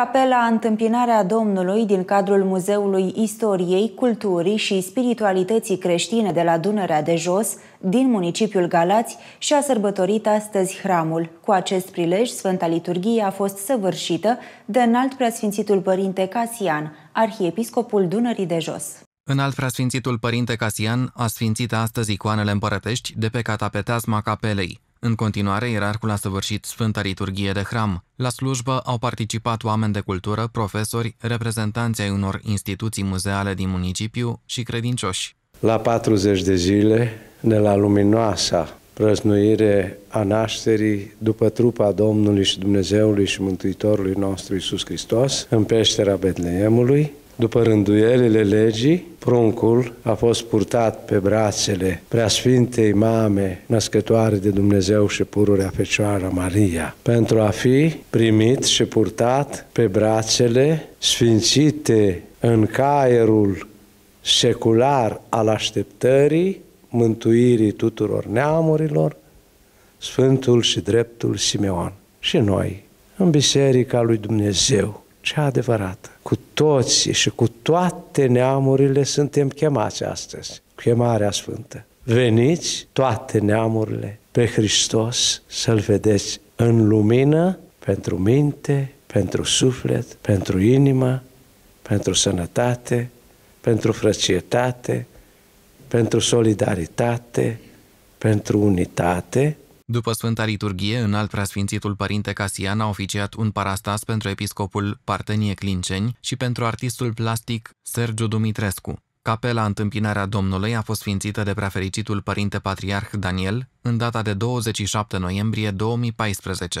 Capela Întâmpinarea Domnului din cadrul Muzeului Istoriei, Culturii și Spiritualității Creștine de la Dunărea de Jos, din municipiul Galați, și-a sărbătorit astăzi hramul. Cu acest prilej, Sfânta Liturghie a fost săvârșită de înalt preasfințitul părinte Casian, arhiepiscopul Dunării de Jos. În alt preasfințitul părinte Casian a sfințit astăzi icoanele împărătești de pe catapeteasma capelei. În continuare, ierarhul a săvârșit Sfânta Liturghie de Hram. La slujbă au participat oameni de cultură, profesori, reprezentanții ai unor instituții muzeale din municipiu și credincioși. La 40 de zile, de la luminoasa prăznuire a nașterii după trupa Domnului și Dumnezeului și Mântuitorului nostru Isus Hristos, în peștera Betleemului, după rânduielile legii, pruncul a fost purtat pe brațele preasfintei mame născătoare de Dumnezeu și pururea Fecioară Maria, pentru a fi primit și purtat pe brațele sfințite în caerul secular al așteptării, mântuirii tuturor neamurilor, Sfântul și Dreptul Simeon. Și noi, în Biserica lui Dumnezeu, cea adevărată. Cu toți și cu toate neamurile suntem chemați astăzi, chemarea sfântă. Veniți toate neamurile pe Hristos să-L vedeți în lumină pentru minte, pentru suflet, pentru inimă, pentru sănătate, pentru frăcietate, pentru solidaritate, pentru unitate după Sfânta Liturghie, în alt preasfințitul părinte Casian a oficiat un parastas pentru episcopul Partenie Clinceni și pentru artistul plastic Sergiu Dumitrescu. Capela Întâmpinarea Domnului a fost sfințită de preafericitul părinte patriarh Daniel în data de 27 noiembrie 2014.